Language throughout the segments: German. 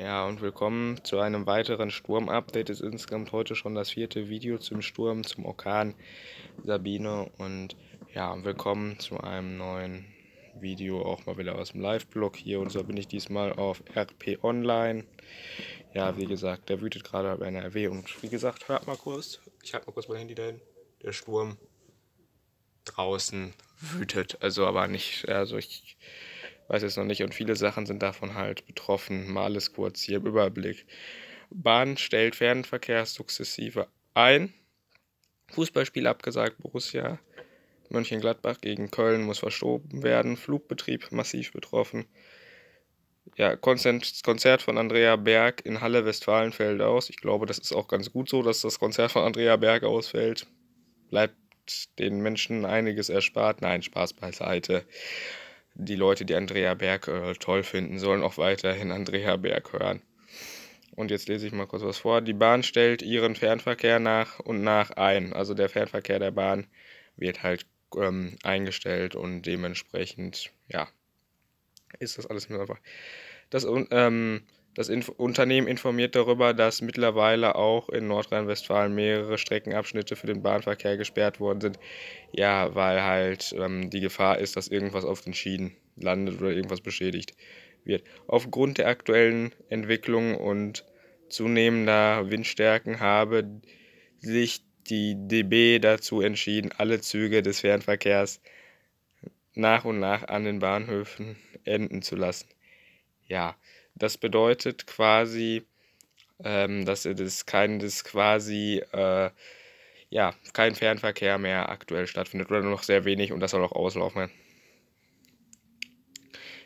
Ja, und willkommen zu einem weiteren Sturm-Update. Es ist insgesamt heute schon das vierte Video zum Sturm, zum Orkan Sabine. Und ja, willkommen zu einem neuen Video, auch mal wieder aus dem Live-Blog hier. Und so bin ich diesmal auf RP Online. Ja, wie gesagt, der wütet gerade bei NRW. Und wie gesagt, hört mal kurz, ich halte mal kurz mein Handy dahin. Der Sturm draußen wütet. Also, aber nicht, also ich weiß es noch nicht. Und viele Sachen sind davon halt betroffen. Mal ist kurz hier im Überblick. Bahn stellt Fernverkehr sukzessive ein. Fußballspiel abgesagt, Borussia. Mönchengladbach gegen Köln muss verschoben werden. Flugbetrieb massiv betroffen. Ja, Konzert von Andrea Berg in Halle Westfalen fällt aus. Ich glaube, das ist auch ganz gut so, dass das Konzert von Andrea Berg ausfällt. Bleibt den Menschen einiges erspart. Nein, Spaß beiseite die Leute, die Andrea Berg äh, toll finden, sollen auch weiterhin Andrea Berg hören. Und jetzt lese ich mal kurz was vor. Die Bahn stellt ihren Fernverkehr nach und nach ein. Also der Fernverkehr der Bahn wird halt ähm, eingestellt und dementsprechend, ja, ist das alles mit einfach. Das ähm, das Info Unternehmen informiert darüber, dass mittlerweile auch in Nordrhein-Westfalen mehrere Streckenabschnitte für den Bahnverkehr gesperrt worden sind. Ja, weil halt ähm, die Gefahr ist, dass irgendwas auf den Schienen landet oder irgendwas beschädigt wird. Aufgrund der aktuellen Entwicklung und zunehmender Windstärken habe sich die DB dazu entschieden, alle Züge des Fernverkehrs nach und nach an den Bahnhöfen enden zu lassen ja, das bedeutet quasi, ähm, dass es kein, das quasi, äh, ja, kein Fernverkehr mehr aktuell stattfindet oder nur noch sehr wenig und das soll auch auslaufen.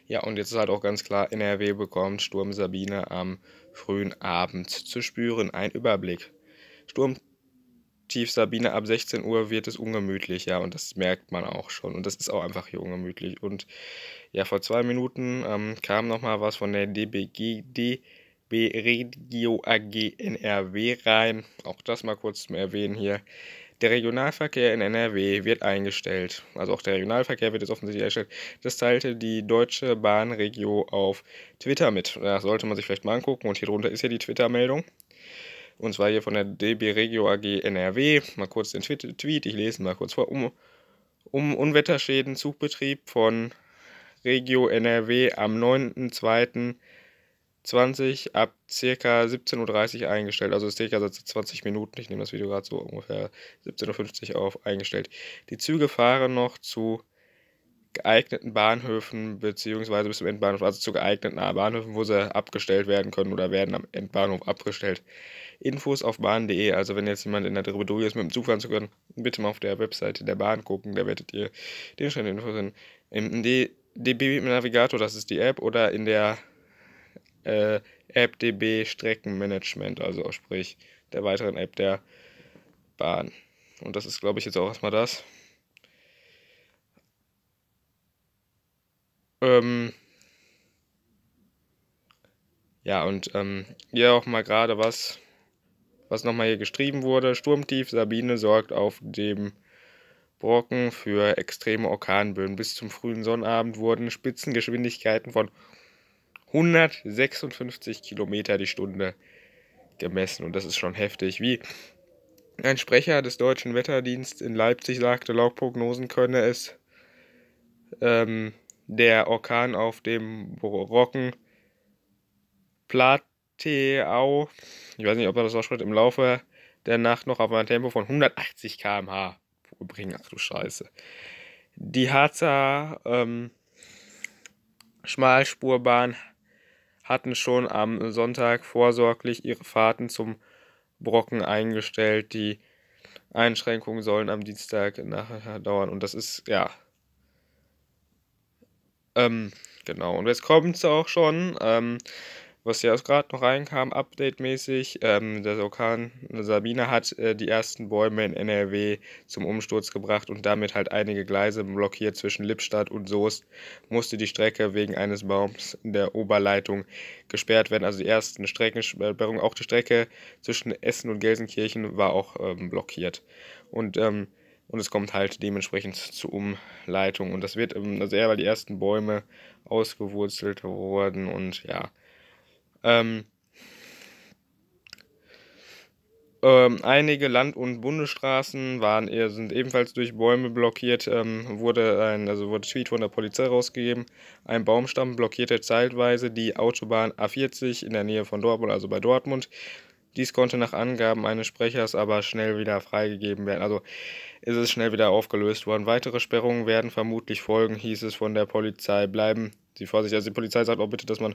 Ja, und jetzt ist halt auch ganz klar, NRW bekommt Sturm Sabine am frühen Abend zu spüren. Ein Überblick. Sturm Tief Sabine, ab 16 Uhr wird es ungemütlich, ja, und das merkt man auch schon. Und das ist auch einfach hier ungemütlich. Und ja, vor zwei Minuten ähm, kam nochmal was von der DBGD. Regio AG NRW rein. Auch das mal kurz zum Erwähnen hier. Der Regionalverkehr in NRW wird eingestellt. Also auch der Regionalverkehr wird jetzt offensichtlich eingestellt. Das teilte die Deutsche Bahnregio auf Twitter mit. Da sollte man sich vielleicht mal angucken. Und hier drunter ist ja die Twitter-Meldung. Und zwar hier von der DB Regio AG NRW. Mal kurz den Tweet, ich lese mal kurz vor. Um, um Unwetterschäden, Zugbetrieb von Regio NRW am 9.2.20 ab ca. 17.30 Uhr eingestellt. Also ist ca. 20 Minuten. Ich nehme das Video gerade so ungefähr 17.50 Uhr auf eingestellt. Die Züge fahren noch zu geeigneten Bahnhöfen beziehungsweise bis zum Endbahnhof, also zu geeigneten Bahnhöfen, wo sie abgestellt werden können oder werden am Endbahnhof abgestellt. Infos auf bahn.de, also wenn jetzt jemand in der Dribbedorie ist, mit dem Zug fahren zu können, bitte mal auf der Webseite der Bahn gucken, da werdet ihr den schon Infos hin. Im DB Navigator, das ist die App, oder in der äh, App DB Streckenmanagement, also sprich der weiteren App der Bahn. Und das ist, glaube ich, jetzt auch erstmal das. Ähm, ja, und ähm, hier auch mal gerade was, was nochmal hier geschrieben wurde. Sturmtief Sabine sorgt auf dem Brocken für extreme Orkanböen. Bis zum frühen Sonnabend wurden Spitzengeschwindigkeiten von 156 Kilometer die Stunde gemessen. Und das ist schon heftig. Wie ein Sprecher des Deutschen Wetterdienstes in Leipzig sagte, laut Prognosen könne es ähm, der Orkan auf dem Brocken Plateau, ich weiß nicht, ob er das ausspricht, im Laufe der Nacht noch auf ein Tempo von 180 km/h bringen. Ach du Scheiße. Die Harzer ähm, Schmalspurbahn hatten schon am Sonntag vorsorglich ihre Fahrten zum Brocken eingestellt. Die Einschränkungen sollen am Dienstag nachher dauern. Und das ist, ja, ähm, genau, und jetzt kommt es auch schon. Ähm, was ja erst gerade noch reinkam, update-mäßig. Ähm, der Orkan Sabine hat äh, die ersten Bäume in NRW zum Umsturz gebracht und damit halt einige Gleise blockiert zwischen Lippstadt und Soest. Musste die Strecke wegen eines Baums in der Oberleitung gesperrt werden. Also die ersten Streckensperrungen, auch die Strecke zwischen Essen und Gelsenkirchen war auch ähm, blockiert. Und ähm, und es kommt halt dementsprechend zur Umleitung. Und das wird ähm, also eher, weil die ersten Bäume ausgewurzelt wurden und ja. Ähm, ähm, einige Land- und Bundesstraßen waren eher, sind ebenfalls durch Bäume blockiert. Ähm, wurde ein, also wurde Tweet von der Polizei rausgegeben. Ein Baumstamm blockierte zeitweise die Autobahn A40 in der Nähe von Dortmund, also bei Dortmund. Dies konnte nach Angaben eines Sprechers aber schnell wieder freigegeben werden. Also ist es schnell wieder aufgelöst worden. Weitere Sperrungen werden vermutlich folgen, hieß es von der Polizei. Bleiben Sie vorsichtig. Also die Polizei sagt auch bitte, dass man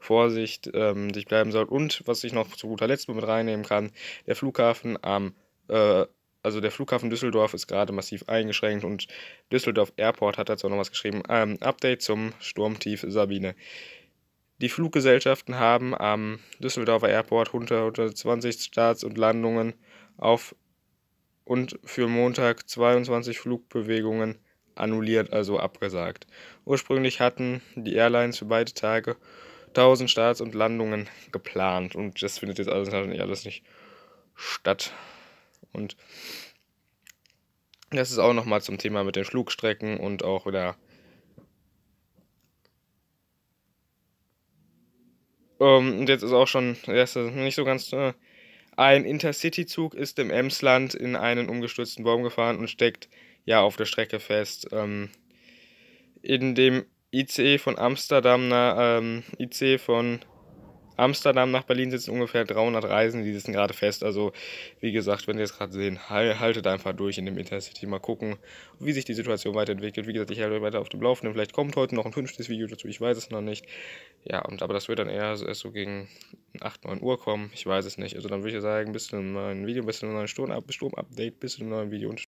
Vorsicht ähm, sich bleiben soll. Und was ich noch zu guter Letzt mit reinnehmen kann, der Flughafen am äh, also der Flughafen Düsseldorf ist gerade massiv eingeschränkt und Düsseldorf Airport hat dazu noch was geschrieben. Ähm, Update zum Sturmtief Sabine. Die Fluggesellschaften haben am Düsseldorfer Airport 120 Starts und Landungen auf und für Montag 22 Flugbewegungen annulliert, also abgesagt. Ursprünglich hatten die Airlines für beide Tage 1000 Starts und Landungen geplant und das findet jetzt alles, alles nicht statt. Und das ist auch nochmal zum Thema mit den Flugstrecken und auch wieder Ähm, und jetzt ist auch schon, das ist nicht so ganz. Äh, ein Intercity-Zug ist im Emsland in einen umgestürzten Baum gefahren und steckt ja auf der Strecke fest. Ähm, in dem ICE von Amsterdam, na, ähm, ICE von Amsterdam nach Berlin sitzen ungefähr 300 Reisen, die sitzen gerade fest. Also, wie gesagt, wenn ihr es gerade sehen, haltet einfach durch in dem Intercity. Mal gucken, wie sich die Situation weiterentwickelt. Wie gesagt, ich halte weiter auf dem Laufenden. Vielleicht kommt heute noch ein fünftes Video dazu, ich weiß es noch nicht. Ja, und, aber das wird dann eher so, erst so gegen 8, 9 Uhr kommen. Ich weiß es nicht. Also, dann würde ich sagen, bis zum neuen Video, bis zum neuen Sturm-Update, bis zum neuen Video und